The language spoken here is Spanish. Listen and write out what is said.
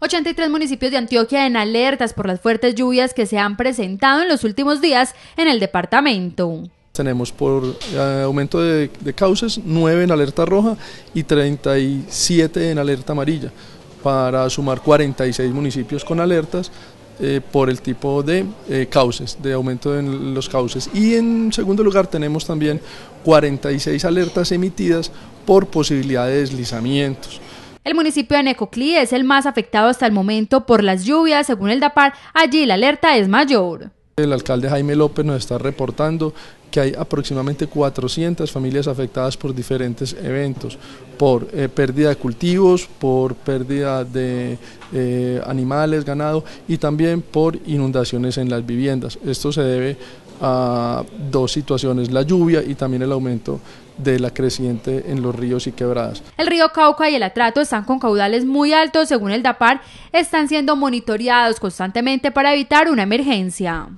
83 municipios de Antioquia en alertas por las fuertes lluvias que se han presentado en los últimos días en el departamento. Tenemos por eh, aumento de, de cauces 9 en alerta roja y 37 en alerta amarilla, para sumar 46 municipios con alertas eh, por el tipo de eh, cauces, de aumento en los cauces. Y en segundo lugar tenemos también 46 alertas emitidas por posibilidad de deslizamientos. El municipio de Necoclí es el más afectado hasta el momento por las lluvias. Según el DAPAR, allí la alerta es mayor. El alcalde Jaime López nos está reportando que hay aproximadamente 400 familias afectadas por diferentes eventos, por eh, pérdida de cultivos, por pérdida de eh, animales, ganado y también por inundaciones en las viviendas. Esto se debe a dos situaciones, la lluvia y también el aumento de la creciente en los ríos y quebradas. El río Cauca y el Atrato están con caudales muy altos, según el DAPAR, están siendo monitoreados constantemente para evitar una emergencia.